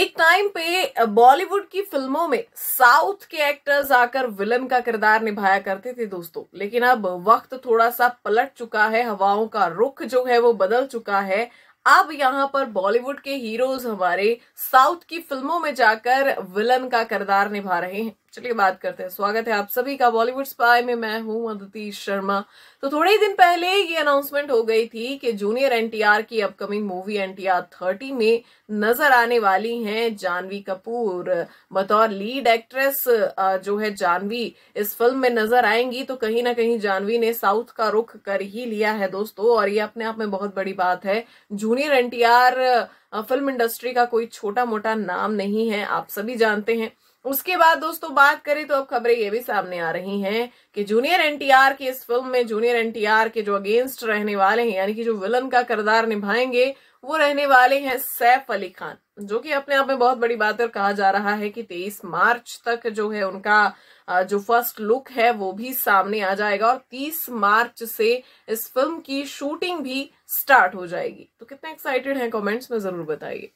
एक टाइम पे बॉलीवुड की फिल्मों में साउथ के एक्टर्स आकर विलन का किरदार निभाया करते थे दोस्तों लेकिन अब वक्त थोड़ा सा पलट चुका है हवाओं का रुख जो है वो बदल चुका है अब यहाँ पर बॉलीवुड के हीरोज हमारे साउथ की फिल्मों में जाकर विलन का किरदार निभा रहे हैं चलिए बात करते हैं स्वागत है आप सभी का बॉलीवुड स्पाई में मैं हूं अदिति शर्मा तो थोड़े ही दिन पहले ये अनाउंसमेंट हो गई थी कि जूनियर एनटीआर की अपकमिंग मूवी एनटीआर 30 में नजर आने वाली हैं जानवी कपूर बतौर लीड एक्ट्रेस जो है जानवी इस फिल्म में नजर आएंगी तो कहीं ना कहीं जानवी ने साउथ का रुख कर ही लिया है दोस्तों और ये अपने आप में बहुत बड़ी बात है जूनियर एन फिल्म इंडस्ट्री का कोई छोटा मोटा नाम नहीं है आप सभी जानते हैं उसके बाद दोस्तों बात करें तो अब खबरें ये भी सामने आ रही हैं कि जूनियर एनटीआर की इस फिल्म में जूनियर एनटीआर के जो अगेंस्ट रहने वाले हैं यानी कि जो विलन का किरदार निभाएंगे वो रहने वाले हैं सैफ अली खान जो कि अपने आप में बहुत बड़ी बात है और कहा जा रहा है कि 23 मार्च तक जो है उनका जो फर्स्ट लुक है वो भी सामने आ जाएगा और 30 मार्च से इस फिल्म की शूटिंग भी स्टार्ट हो जाएगी तो कितने एक्साइटेड हैं कमेंट्स में जरूर बताइए